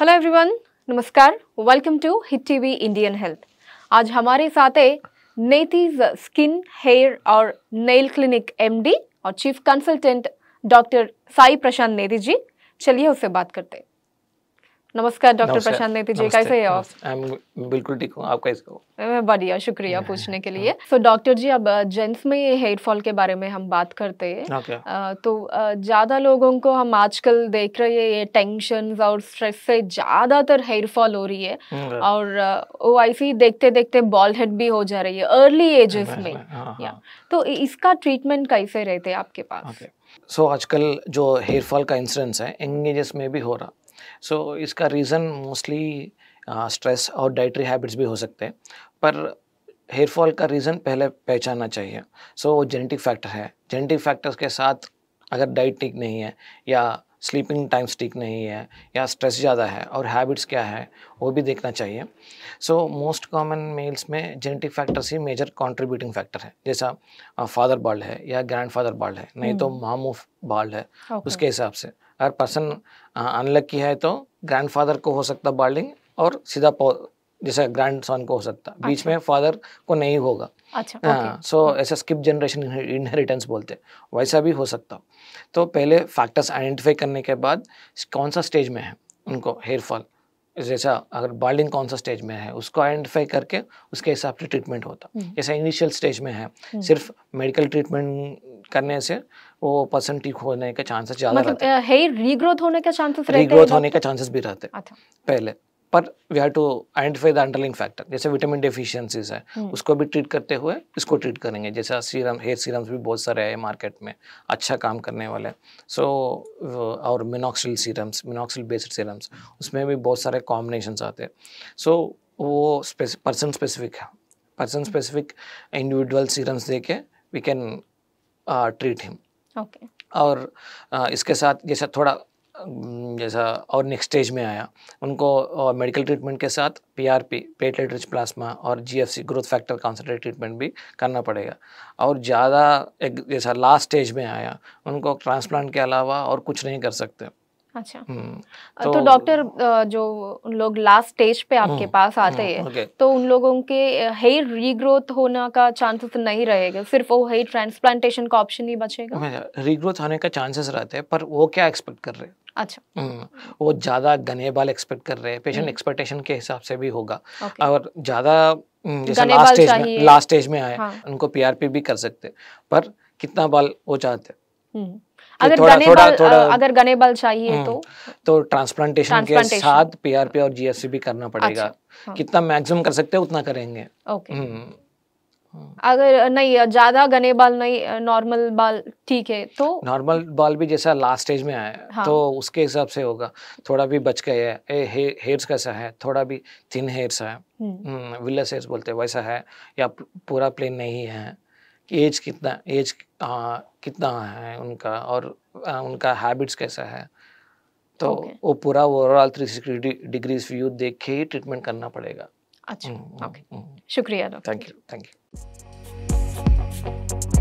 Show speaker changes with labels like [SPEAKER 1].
[SPEAKER 1] Hello everyone नमस्कार welcome to hit TV Indian health आज हमारे साथ है नेतीज स्किन हेयर और नेल क्लिनिक एमडी और chief consultant doctor Sai Prashant Neti ji चलिए उससे बात करते हैं नमस्कार डॉक्टर प्रशांत जी कैसे हैं
[SPEAKER 2] आप बिल्कुल ठीक हूँ आप कैसे हो
[SPEAKER 1] मैं बढ़िया शुक्रिया पूछने के लिए सो so, डॉक्टर जी अब जेंट्स में ये हेयर फॉल के बारे में हम बात करते हैं okay. तो ज़्यादा लोगों को हम आजकल देख रहे हैं ये टेंशन और स्ट्रेस से ज़्यादातर हेयर फॉल हो रही है और वो ऐसे देखते देखते बॉल हेड भी हो जा रही है अर्ली एजेस में हाँ, हाँ। तो इसका ट्रीटमेंट कैसे रहते हैं आपके
[SPEAKER 2] पास सो so, आजकल जो हेयर फॉल का इंसिडेंस है यंग एजेस में भी हो रहा सो so, इसका रीज़न मोस्टली स्ट्रेस और डाइटरी हैबिट्स भी हो सकते हैं पर हेयर फॉल का रीज़न पहले पहचानना चाहिए सो so, जेनेटिक फैक्टर है जेनेटिक फैक्टर्स के साथ अगर डाइट ठीक नहीं है या स्लीपिंग टाइम्स ठीक नहीं है या स्ट्रेस ज़्यादा है और हैबिट्स क्या है वो भी देखना चाहिए सो मोस्ट कॉमन मेल्स में जेनेटिक फैक्टर्स ही मेजर कंट्रीब्यूटिंग फैक्टर है जैसा फादर बाल्ड है या ग्रैंड फादर बाल्ड है नहीं तो हम्म। मामू बाल्ड है okay. उसके हिसाब से अगर पर्सन अनलक्की है तो फादर को हो सकता बाल्डिंग और सीधा जैसे ग्रैंड सन को हो सकता अच्छा। बीच में फादर को नहीं होगा अच्छा सो ऐसा स्किप जनरेशन इनहेरिटेंस बोलते हैं वैसा भी हो सकता तो पहले फैक्टर्स आइडेंटिफाई करने के बाद कौन सा स्टेज में है उनको हेयर फॉल जैसा अगर बाल्डिंग कौन सा स्टेज में है उसको आइडेंटिफाई करके उसके हिसाब से ट्रीटमेंट होता जैसा इनिशियल स्टेज में है हम्म। सिर्फ मेडिकल ट्रीटमेंट करने से वो पर्सन ठीक होने का चांसेस ज़्यादा मतलब
[SPEAKER 1] रहते हेयर रीग्रोथ होने का चांसेस रीग्रोथ होने का चांसेस
[SPEAKER 2] भी रहते हैं अच्छा। पहले पर we have to identify the underlying factor जैसे विटामिन डिफिशियंसीज है उसको भी ट्रीट करते हुए इसको ट्रीट करेंगे जैसे सीरम हेयर सीरम्स भी बहुत सारे हैं मार्केट में अच्छा काम करने वाले सो so, और minoxidil serums minoxidil based serums उसमें भी बहुत सारे कॉम्बिनेशन आते हैं सो so, वो पर्सन स्पेसिफिक है पर्सन स्पेसिफिक इंडिविजुअल सीरम्स दे के वी कैन ट्रीट हिम और uh, इसके साथ जैसे थोड़ा जैसा और नेक्स्ट स्टेज में आया उनको मेडिकल ट्रीटमेंट के साथ पीआरपी प्लेटलेट रिच प्लास्मा और GFC growth factor concentrate treatment भी करना पड़ेगा और ज़्यादा एक जैसा लास्ट स्टेज में आया उनको ट्रांसप्लांट के अलावा और कुछ नहीं कर सकते
[SPEAKER 1] अच्छा हम्म, तो, तो डॉक्टर जो लोग लास्ट स्टेज पे आपके हम्म, पास आते हम्म, हैं तो उन लोगों के हेयर रीग्रोथ होना का चांसेस नहीं रहेगा सिर्फ वो हेयर ट्रांसप्लांटेशन का ऑप्शन ही बचेगा
[SPEAKER 2] रीग्रोथ होने का चांसेस रहते हैं पर वो क्या एक्सपेक्ट कर रहे हैं अच्छा हम्म, वो ज़्यादा घने बाल एक्सपेक्ट कर रहे हैं पेशेंट एक्सपेक्टेशन हम्म। के हिसाब से भी होगा और ज़्यादा हम्म, जैसे लास्ट स्टेज में लास्ट स्टेज में आए हाँ। उनको पीआरपी भी कर सकते पर कितना बाल वो चाहते हैं अगर थोड़ा, गने थोड़ा, बाल, थोड़ा, अगर
[SPEAKER 1] गने बाल चाहिए तो
[SPEAKER 2] तो ट्रांसप्लांटेशन के साथ पीआरपी और जीएससी भी करना पड़ेगा अच्छा, हाँ। कितना मैक्सिमम कर सकते हैं उतना करेंगे ओके
[SPEAKER 1] अगर नहीं ज्यादा घने बाल नहीं नॉर्मल बाल ठीक है
[SPEAKER 2] तो नॉर्मल बाल भी जैसा लास्ट स्टेज में आया हाँ. तो उसके हिसाब से होगा थोड़ा भी बच गया है ए, हे, हेयर्स कैसा है थोड़ा भी थिन हेयर्स है विलस हम्म। हेयर्स हम्म, बोलते हैं वैसा है या पूरा प्लेन नहीं है एज कितना एज आ, कितना है उनका और आ, उनका हैबिट्स कैसा है तो okay. वो पूरा overall three sixty degrees view देख के ही ट्रीटमेंट करना पड़ेगा अच्छा ओके हम्म, हम्म,
[SPEAKER 1] हम्म। शुक्रिया doctor
[SPEAKER 2] thank you thank you